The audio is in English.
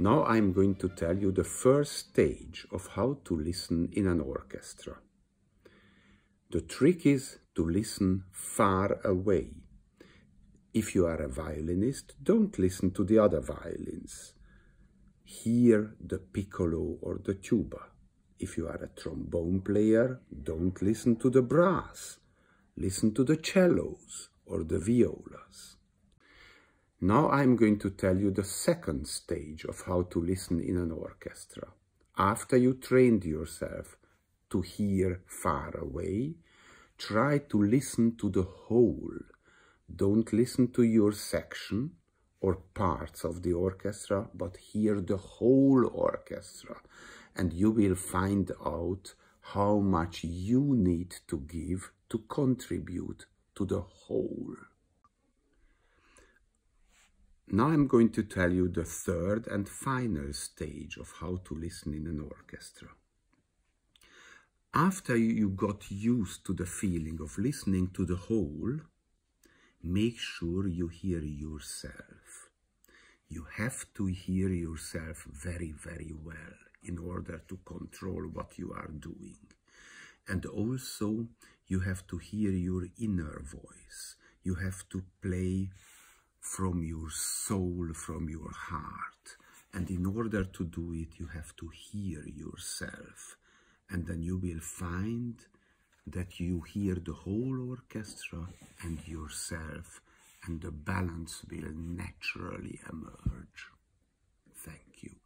Now I'm going to tell you the first stage of how to listen in an orchestra. The trick is to listen far away. If you are a violinist, don't listen to the other violins. Hear the piccolo or the tuba. If you are a trombone player, don't listen to the brass. Listen to the cellos or the viola. Now I'm going to tell you the second stage of how to listen in an orchestra. After you trained yourself to hear far away, try to listen to the whole. Don't listen to your section or parts of the orchestra, but hear the whole orchestra. And you will find out how much you need to give to contribute to the whole. Now I'm going to tell you the third and final stage of how to listen in an orchestra. After you got used to the feeling of listening to the whole, make sure you hear yourself. You have to hear yourself very, very well in order to control what you are doing. And also, you have to hear your inner voice. You have to play from your soul, from your heart. And in order to do it, you have to hear yourself. And then you will find that you hear the whole orchestra and yourself, and the balance will naturally emerge. Thank you.